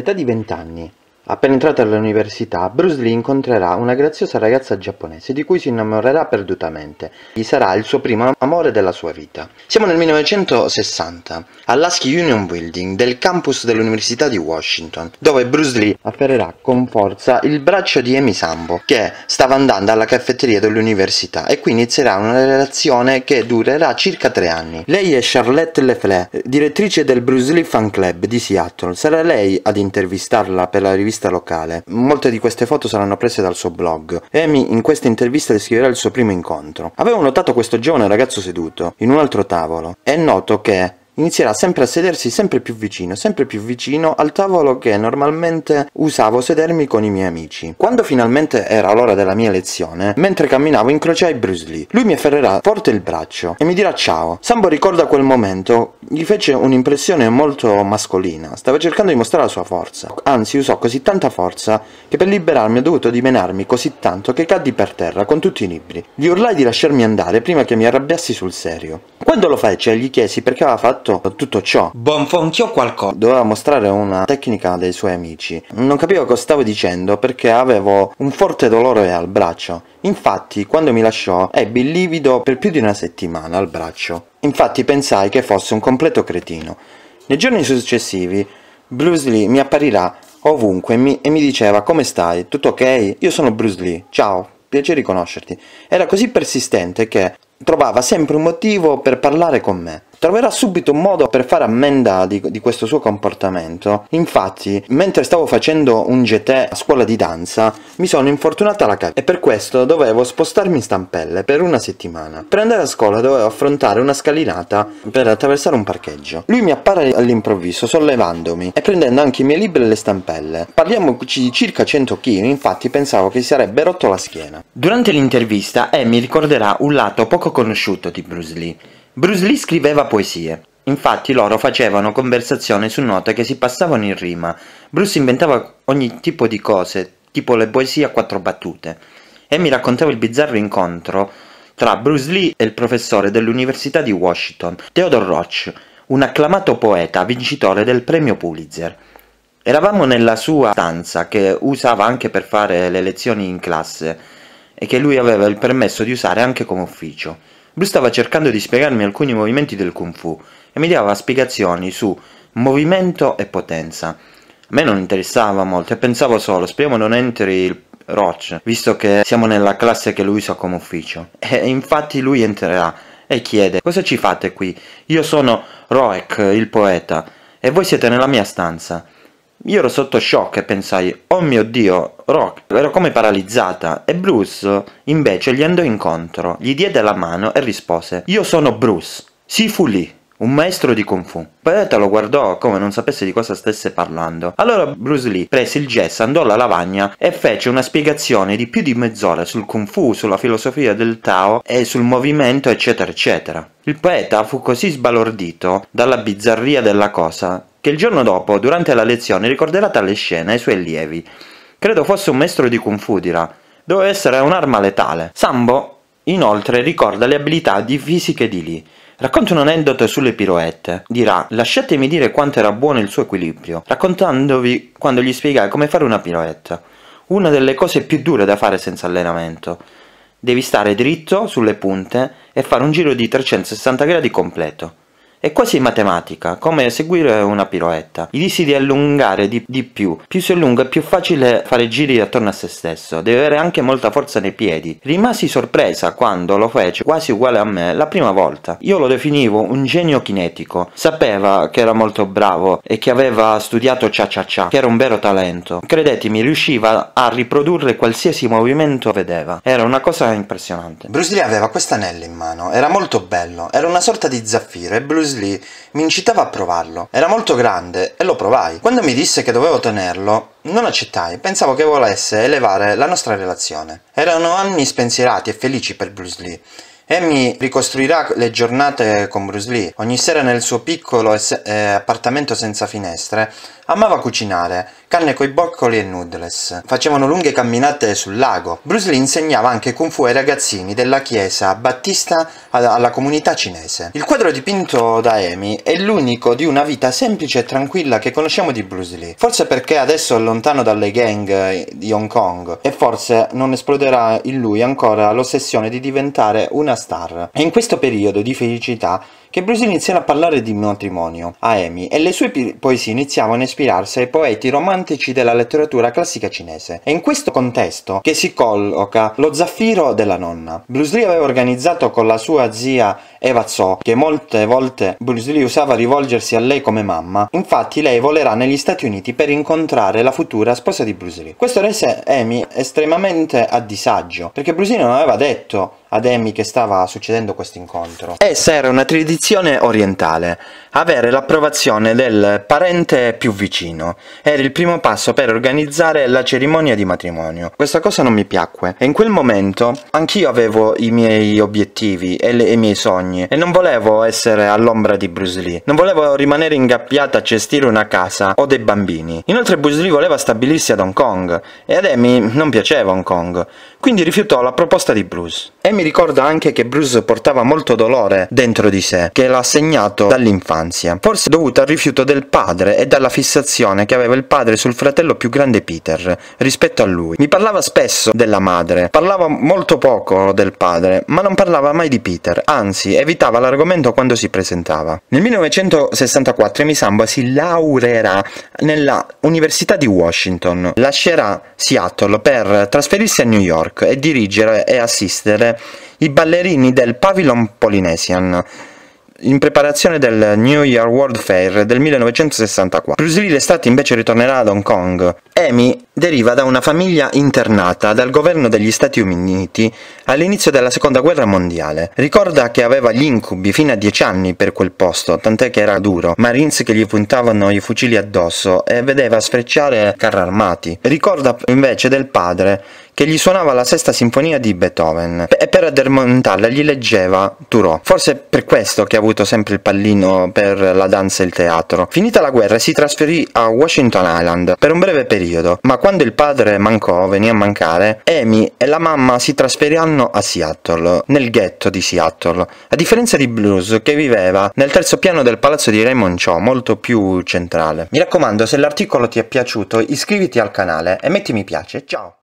all'età di vent'anni Appena entrato all'università, Bruce Lee incontrerà una graziosa ragazza giapponese di cui si innamorerà perdutamente. Gli sarà il suo primo amore della sua vita. Siamo nel 1960, all'Husky Union Building del campus dell'Università di Washington, dove Bruce Lee afferrerà con forza il braccio di Amy Sambo, che stava andando alla caffetteria dell'università e qui inizierà una relazione che durerà circa tre anni. Lei è Charlotte Lefleur, direttrice del Bruce Lee Fan Club di Seattle. Sarà lei ad intervistarla per la rivista giornalista locale. Molte di queste foto saranno prese dal suo blog. Amy in questa intervista descriverà il suo primo incontro. Avevo notato questo giovane ragazzo seduto in un altro tavolo. È noto che inizierà sempre a sedersi sempre più vicino, sempre più vicino al tavolo che normalmente usavo sedermi con i miei amici. Quando finalmente era l'ora della mia lezione, mentre camminavo incrociai Bruce Lee. Lui mi afferrerà forte il braccio e mi dirà ciao. Sambo ricorda quel momento, gli fece un'impressione molto mascolina, stava cercando di mostrare la sua forza, anzi usò così tanta forza che per liberarmi ho dovuto dimenarmi così tanto che caddi per terra con tutti i libri. Gli urlai di lasciarmi andare prima che mi arrabbiassi sul serio. Quando lo fece gli chiesi perché aveva fatto fatto tutto ciò, Bonfonchio qualcosa doveva mostrare una tecnica dei suoi amici. Non capivo cosa stavo dicendo perché avevo un forte dolore al braccio. Infatti, quando mi lasciò, ebbi il livido per più di una settimana al braccio. Infatti pensai che fosse un completo cretino. Nei giorni successivi, Bruce Lee mi apparirà ovunque mi, e mi diceva come stai, tutto ok? Io sono Bruce Lee, ciao, piacere conoscerti. Era così persistente che trovava sempre un motivo per parlare con me. Troverà subito un modo per fare ammenda di, di, questo suo comportamento. Infatti, mentre stavo facendo un GT a scuola di danza, mi sono infortunata la caviglia e per questo dovevo spostarmi in stampelle per una settimana. Per andare a scuola dovevo affrontare una scalinata per attraversare un parcheggio. Lui mi appare all'improvviso, sollevandomi e prendendo anche i miei libri e le stampelle. Parliamoci di circa 100 kg, infatti pensavo che si sarebbe rotto la schiena. Durante l'intervista, Amy ricorderà un lato poco conosciuto di Bruce Lee Bruce Lee scriveva poesie. Infatti loro facevano conversazione su note che si passavano in rima. Bruce inventava ogni tipo di cose, tipo le poesie a quattro battute. E mi raccontava il bizzarro incontro tra Bruce Lee e il professore dell'Università di Washington, Theodore Roach, un acclamato poeta vincitore del premio Pulitzer. Eravamo nella sua stanza che usava anche per fare le lezioni in classe e che lui aveva il permesso di usare anche come ufficio. Blue stava cercando di spiegarmi alcuni movimenti del Kung Fu e mi dava spiegazioni su movimento e potenza. A me non interessava molto e pensavo solo, speriamo non entri il Roach, visto che siamo nella classe che lui sa come ufficio. E infatti lui entrerà e chiede, cosa ci fate qui? Io sono Roek, il poeta, e voi siete nella mia stanza. Io ero sotto shock e pensai, oh mio dio, Rock, ero come paralizzata. E Bruce invece gli andò incontro, gli diede la mano e rispose, io sono Bruce, Si fu lì, un maestro di Kung Fu. Poeta lo guardò come non sapesse di cosa stesse parlando. Allora Bruce Lee prese il gesso, andò alla lavagna e fece una spiegazione di più di mezz'ora sul Kung Fu, sulla filosofia del Tao e sul movimento, eccetera, eccetera. Il poeta fu così sbalordito dalla bizzarria della cosa che il giorno dopo, durante la lezione, ricorderà tale scena ai suoi allievi. Credo fosse un maestro di Kung Fu, dirà. Doveva essere un'arma letale. Sambo, inoltre, ricorda le abilità di fisiche di Lee. Racconta un aneddoto sulle piroette. Dirà, lasciatemi dire quanto era buono il suo equilibrio, raccontandovi quando gli spiegai come fare una piroetta. Una delle cose più dure da fare senza allenamento. Devi stare dritto sulle punte e fare un giro di 360 gradi completo. È quasi matematica, come eseguire una piroetta. Gli dissi di allungare di, di, più. Più si allunga, più facile fare giri attorno a se stesso. Deve avere anche molta forza nei piedi. Rimasi sorpresa quando lo fece, quasi uguale a me, la prima volta. Io lo definivo un genio kinetico. Sapeva che era molto bravo e che aveva studiato cia cia cia, che era un vero talento. Credetemi, riusciva a riprodurre qualsiasi movimento vedeva. Era una cosa impressionante. Bruce Lee aveva quest'anello in mano. Era molto bello. Era una sorta di zaffiro e Bruce Lee mi incitava a provarlo. Era molto grande e lo provai. Quando mi disse che dovevo tenerlo, non accettai, pensavo che volesse elevare la nostra relazione. Erano anni spensierati e felici per Bruce Lee. Amy ricostruirà le giornate con Bruce Lee. Ogni sera nel suo piccolo eh, appartamento senza finestre Amava cucinare, canne coi boccoli e noodles. Facevano lunghe camminate sul lago. Bruce Lee insegnava anche Kung Fu ai ragazzini della chiesa battista alla comunità cinese. Il quadro dipinto da Amy è l'unico di una vita semplice e tranquilla che conosciamo di Bruce Lee. Forse perché adesso è lontano dalle gang di Hong Kong e forse non esploderà in lui ancora l'ossessione di diventare una star. È in questo periodo di felicità che Bruce iniziano a parlare di matrimonio a Amy e le sue poesie iniziavano a ispirarsi ai poeti romantici della letteratura classica cinese. È in questo contesto che si colloca lo zaffiro della nonna. Bruce Lee aveva organizzato con la sua zia Eva Tso, che molte volte Bruce Lee usava rivolgersi a lei come mamma. Infatti lei volerà negli Stati Uniti per incontrare la futura sposa di Bruce Lee. Questo rese Amy estremamente a disagio, perché Bruce Lee non aveva detto ad Emmy che stava succedendo questo incontro. Essa era una tradizione orientale. Avere l'approvazione del parente più vicino era il primo passo per organizzare la cerimonia di matrimonio. Questa cosa non mi piacque e in quel momento anch'io avevo i miei obiettivi e, le, i miei sogni e non volevo essere all'ombra di Bruce Lee. Non volevo rimanere ingappiata a gestire una casa o dei bambini. Inoltre Bruce Lee voleva stabilirsi ad Hong Kong e ad Amy non piaceva Hong Kong, quindi rifiutò la proposta di Bruce. Amy mi ricorda anche che Bruce portava molto dolore dentro di sé, che l'ha segnato dall'infanzia, forse dovuto al rifiuto del padre e dalla fissazione che aveva il padre sul fratello più grande Peter rispetto a lui. Mi parlava spesso della madre, parlava molto poco del padre, ma non parlava mai di Peter, anzi evitava l'argomento quando si presentava. Nel 1964 Misamba si laureerà nella Università di Washington, lascerà Seattle per trasferirsi a New York e dirigere e assistere i ballerini del Pavilion Polynesian in preparazione del New Year World Fair del 1964. Bruce Lee l'estate invece ritornerà ad Hong Kong. Amy deriva da una famiglia internata dal governo degli Stati Uniti all'inizio della Seconda Guerra Mondiale. Ricorda che aveva gli incubi fino a dieci anni per quel posto, tant'è che era duro, marines che gli puntavano i fucili addosso e vedeva sfrecciare carri armati. Ricorda invece del padre che gli suonava la sesta sinfonia di Beethoven e per addormentarla gli leggeva Turò. Forse per questo che ha avuto sempre il pallino per la danza e il teatro. Finita la guerra si trasferì a Washington Island per un breve periodo, ma quando il padre mancò, venì a mancare, Amy e la mamma si trasferiranno a Seattle, nel ghetto di Seattle, a differenza di Blues che viveva nel terzo piano del palazzo di Raymond Cho, molto più centrale. Mi raccomando, se l'articolo ti è piaciuto iscriviti al canale e metti mi piace, ciao!